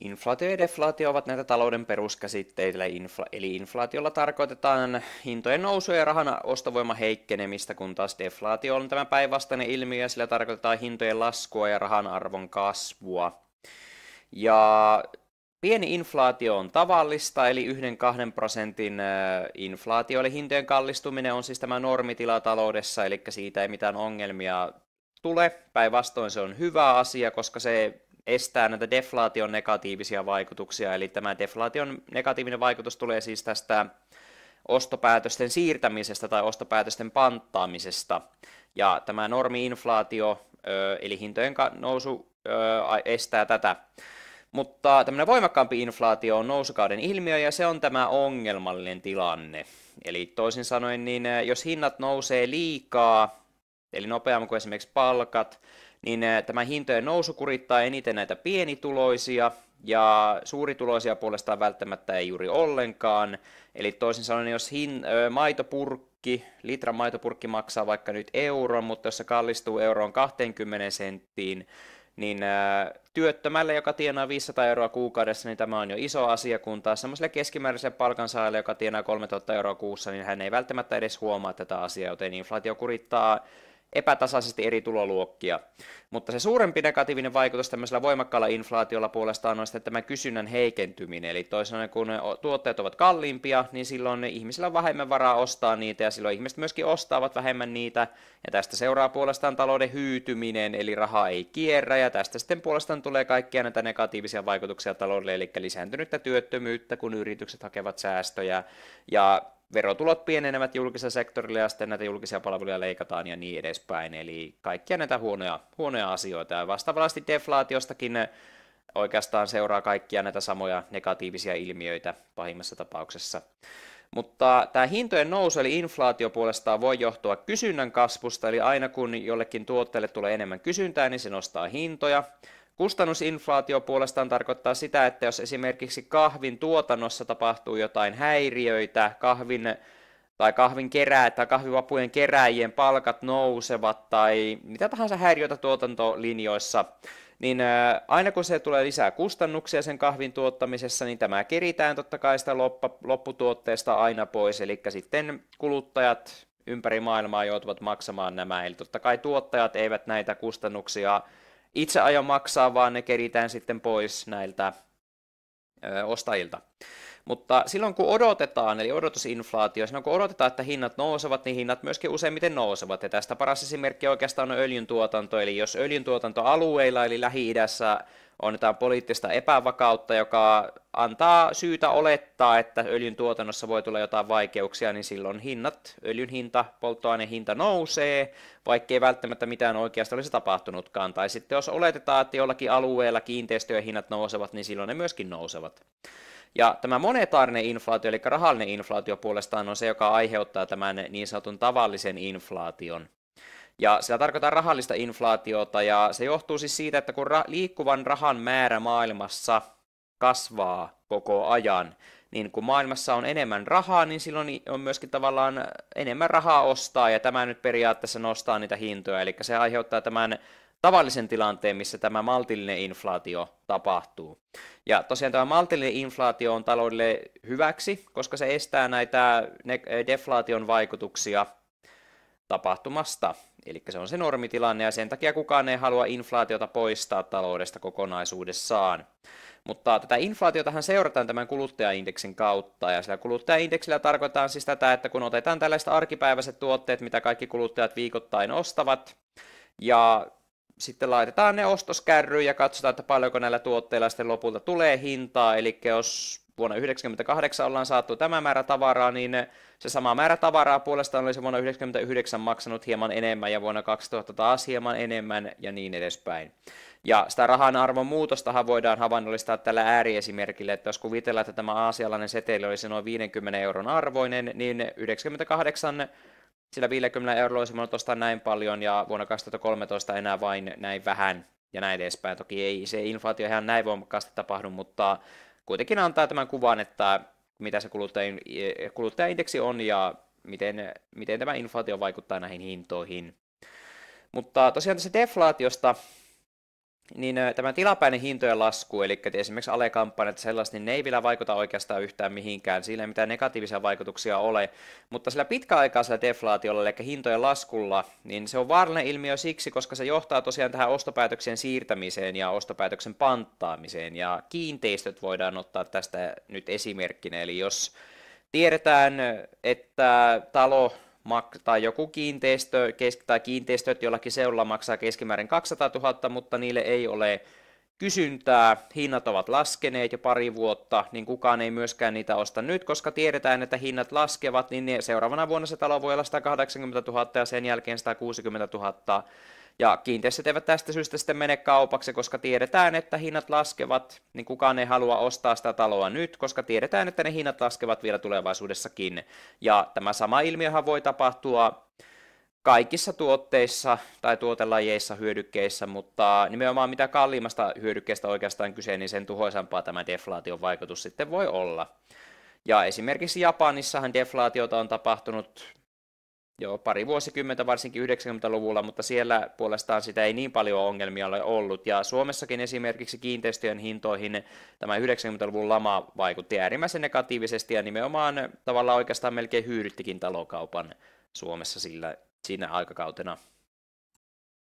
Inflaatio ja deflaatio ovat näitä talouden peruskäsitteitä, eli inflaatiolla tarkoitetaan hintojen nousua ja rahan ostovoiman heikkenemistä, kun taas deflaatio on tämä päinvastainen ilmiö, ja sillä tarkoitetaan hintojen laskua ja rahan arvon kasvua. Ja pieni inflaatio on tavallista, eli 1-2 prosentin inflaatio, eli hintojen kallistuminen on siis tämä normitila taloudessa, eli siitä ei mitään ongelmia tule. Päinvastoin se on hyvä asia, koska se estää näitä deflaation negatiivisia vaikutuksia, eli tämä deflaation negatiivinen vaikutus tulee siis tästä ostopäätösten siirtämisestä tai ostopäätösten panttaamisesta. Ja tämä normiinflaatio, eli hintojen nousu, estää tätä. Mutta tämmöinen voimakkaampi inflaatio on nousukauden ilmiö ja se on tämä ongelmallinen tilanne. Eli toisin sanoen, niin jos hinnat nousee liikaa, eli nopeammin kuin esimerkiksi palkat, niin tämä hintojen nousu kurittaa eniten näitä pienituloisia, ja suurituloisia puolestaan välttämättä ei juuri ollenkaan. Eli toisin sanoen, jos hin, ö, maitopurkki, litran maitopurkki maksaa vaikka nyt euron, mutta jos se kallistuu euroon 20 senttiin, niin työttömälle, joka tienaa 500 euroa kuukaudessa, niin tämä on jo iso asia, kun taas semmoiselle keskimääräiselle palkansaajalle, joka tienaa 3000 euroa kuussa, niin hän ei välttämättä edes huomaa tätä asiaa, joten inflaatio kurittaa epätasaisesti eri tuloluokkia. Mutta se suurempi negatiivinen vaikutus tämmöisellä voimakkaalla inflaatiolla puolestaan on sitten tämä kysynnän heikentyminen. Eli toisena kun tuotteet ovat kalliimpia, niin silloin ihmisillä on vähemmän varaa ostaa niitä ja silloin ihmiset myöskin ostavat vähemmän niitä. Ja tästä seuraa puolestaan talouden hyytyminen, eli raha ei kierrä ja tästä sitten puolestaan tulee kaikkia näitä negatiivisia vaikutuksia taloudelle, eli lisääntynyttä työttömyyttä, kun yritykset hakevat säästöjä ja verotulot pienenevät julkisella sektorilla ja sitten näitä julkisia palveluja leikataan ja niin edespäin. Eli kaikkia näitä huonoja, huonoja asioita. Ja vastaavasti deflaatiostakin oikeastaan seuraa kaikkia näitä samoja negatiivisia ilmiöitä pahimmassa tapauksessa. Mutta tämä hintojen nousu eli inflaatio puolestaan voi johtua kysynnän kasvusta, eli aina kun jollekin tuotteelle tulee enemmän kysyntää, niin se nostaa hintoja. Kustannusinflaatio puolestaan tarkoittaa sitä, että jos esimerkiksi kahvin tuotannossa tapahtuu jotain häiriöitä, kahvin tai kahvin kerää tai kahvivapujen keräjien palkat nousevat tai mitä tahansa häiriöitä tuotantolinjoissa, niin aina kun se tulee lisää kustannuksia sen kahvin tuottamisessa, niin tämä keritään totta kai sitä lopputuotteesta aina pois, eli sitten kuluttajat ympäri maailmaa joutuvat maksamaan nämä, eli totta kai tuottajat eivät näitä kustannuksia itse aio maksaa, vaan ne keritään sitten pois näiltä ö, ostajilta. Mutta silloin kun odotetaan, eli odotusinflaatio, silloin kun odotetaan, että hinnat nousevat, niin hinnat myöskin useimmiten nousevat. Ja tästä paras esimerkki oikeastaan on öljyntuotanto, eli jos öljyntuotantoalueilla, eli Lähi-idässä on jotain poliittista epävakautta, joka antaa syytä olettaa, että öljyn tuotannossa voi tulla jotain vaikeuksia, niin silloin hinnat, öljyn hinta, polttoaineen hinta nousee, vaikkei välttämättä mitään oikeasta olisi tapahtunutkaan. Tai sitten jos oletetaan, että jollakin alueella kiinteistöjen hinnat nousevat, niin silloin ne myöskin nousevat. Ja tämä monetaarinen inflaatio, eli rahallinen inflaatio puolestaan on se, joka aiheuttaa tämän niin sanotun tavallisen inflaation. Ja sillä tarkoittaa rahallista inflaatiota, ja se johtuu siis siitä, että kun ra- liikkuvan rahan määrä maailmassa – kasvaa koko ajan. Niin kun maailmassa on enemmän rahaa, niin silloin on myöskin tavallaan enemmän rahaa ostaa, ja tämä nyt periaatteessa nostaa niitä hintoja, eli se aiheuttaa tämän tavallisen tilanteen, missä tämä maltillinen inflaatio tapahtuu. Ja tosiaan tämä maltillinen inflaatio on taloudelle hyväksi, koska se estää näitä deflaation vaikutuksia tapahtumasta. Eli se on se normitilanne ja sen takia kukaan ei halua inflaatiota poistaa taloudesta kokonaisuudessaan. Mutta tätä inflaatiotahan seurataan tämän kuluttajaindeksin kautta, ja sillä kuluttajaindeksillä tarkoitetaan siis tätä, että kun otetaan tällaiset arkipäiväiset tuotteet, mitä kaikki kuluttajat viikoittain ostavat, ja sitten laitetaan ne ostoskärryyn ja katsotaan, että paljonko näillä tuotteilla sitten lopulta tulee hintaa, eli jos vuonna 1998 ollaan saatu tämä määrä tavaraa, niin se sama määrä tavaraa puolestaan olisi vuonna 1999 maksanut hieman enemmän ja vuonna 2000 taas hieman enemmän ja niin edespäin. Ja sitä rahan arvon muutostahan voidaan havainnollistaa tällä ääriesimerkillä, että jos kuvitellaan, että tämä aasialainen seteli olisi noin 50 euron arvoinen, niin 98 sillä 50 eurolla olisi voinut ostaa näin paljon ja vuonna 2013 enää vain näin vähän ja näin edespäin. Toki ei se inflaatio ihan näin voimakkaasti tapahdu, mutta kuitenkin antaa tämän kuvan, että mitä se kuluttajan, kuluttajaindeksi on ja miten, miten tämä inflaatio vaikuttaa näihin hintoihin. Mutta tosiaan tässä deflaatiosta niin tämä tilapäinen hintojen lasku, eli esimerkiksi alekampanjat ja sellaiset, niin ne ei vielä vaikuta oikeastaan yhtään mihinkään. Sillä ei mitään negatiivisia vaikutuksia ole, mutta sillä pitkäaikaisella deflaatiolla, eli hintojen laskulla, niin se on vaarallinen ilmiö siksi, koska se johtaa tosiaan tähän ostopäätöksen siirtämiseen ja ostopäätöksen panttaamiseen, ja kiinteistöt voidaan ottaa tästä nyt esimerkkinä, eli jos tiedetään, että talo tai joku kiinteistö tai kiinteistöt jollakin seudulla maksaa keskimäärin 200 000, mutta niille ei ole kysyntää, hinnat ovat laskeneet jo pari vuotta, niin kukaan ei myöskään niitä osta nyt, koska tiedetään, että hinnat laskevat, niin seuraavana vuonna se talo voi olla 180 000 ja sen jälkeen 160 000 ja kiinteistöt eivät tästä syystä sitten mene kaupaksi, koska tiedetään, että hinnat laskevat, niin kukaan ei halua ostaa sitä taloa nyt, koska tiedetään, että ne hinnat laskevat vielä tulevaisuudessakin. Ja tämä sama ilmiöhän voi tapahtua kaikissa tuotteissa tai tuotelajeissa, hyödykkeissä, mutta nimenomaan mitä kalliimmasta hyödykkeestä oikeastaan kyse, niin sen tuhoisampaa tämä deflaation vaikutus sitten voi olla. Ja esimerkiksi Japanissahan deflaatiota on tapahtunut Joo, pari vuosikymmentä, varsinkin 90-luvulla, mutta siellä puolestaan sitä ei niin paljon ongelmia ole ollut. Ja Suomessakin esimerkiksi kiinteistöjen hintoihin tämä 90-luvun lama vaikutti äärimmäisen negatiivisesti ja nimenomaan tavallaan oikeastaan melkein hyydyttikin talokaupan Suomessa sillä, siinä aikakautena.